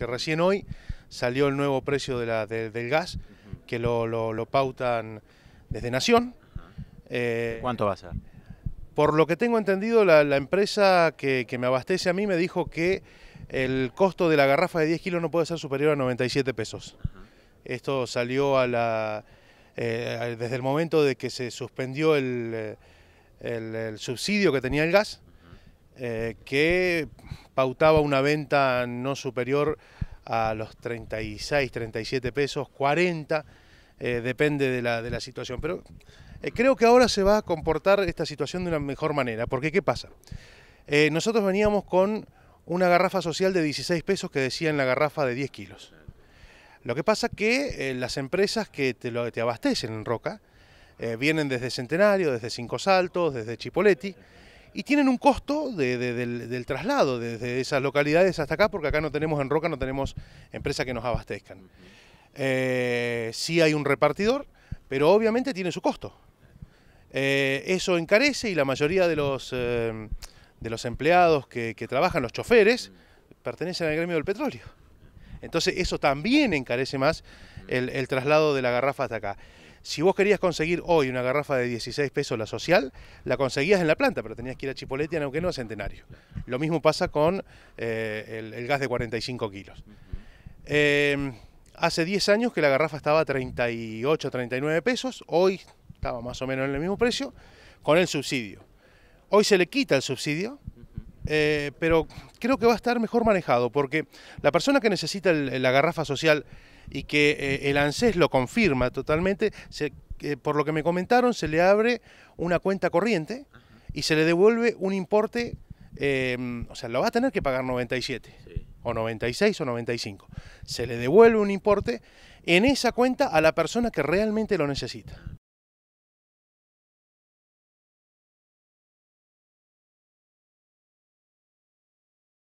Que recién hoy salió el nuevo precio del gas, que lo, pautan desde Nación. Eh, ¿Cuánto va a ser? Por lo que tengo entendido, la, empresa que, me abastece a mí me dijo que el costo de la garrafa de 10 kilos no puede ser superior a 97 pesos. Esto salió a la, eh, desde el momento de que se suspendió el eh, subsidio que tenía el gas, eh, que pautaba una venta no superior a los 36, 37 pesos, 40, eh, depende de la, situación. Pero eh, creo que ahora se va a comportar esta situación de una mejor manera, porque ¿qué pasa? nosotros veníamos con una garrafa social de 16 pesos que decía en la garrafa de 10 kilos. Lo que pasa que las empresas que te, abastecen en Roca vienen desde Centenario, desde Cinco Saltos, desde Chipoletti, y tienen un costo del, traslado desde esas localidades hasta acá, porque acá no tenemos en Roca, no tenemos empresa que nos abastezcan. Eh, sí hay un repartidor, pero obviamente tiene su costo. Eh, eso encarece y la mayoría de los, eh, de los empleados que, trabajan, los choferes, pertenecen al gremio del petróleo. Entonces eso también encarece más el traslado de la garrafa hasta acá. Si vos querías conseguir hoy una garrafa de 16 pesos la social, la conseguías en la planta, pero tenías que ir a Chipolete, a no a Centenario. Lo mismo pasa con eh, el, gas de 45 kilos. Em, hace 10 años que la garrafa estaba a 38, 39 pesos, hoy estaba más o menos en el mismo precio, con el subsidio. Hoy se le quita el subsidio, eh, pero creo que va a estar mejor manejado, porque la persona que necesita la garrafa social y que eh, el ANSES lo confirma totalmente, eh, por lo que me comentaron, se le abre una cuenta corriente y se le devuelve un importe, em, o sea, lo va a tener que pagar 97, o 96 o 95. Se le devuelve un importe en esa cuenta a la persona que realmente lo necesita. Ah,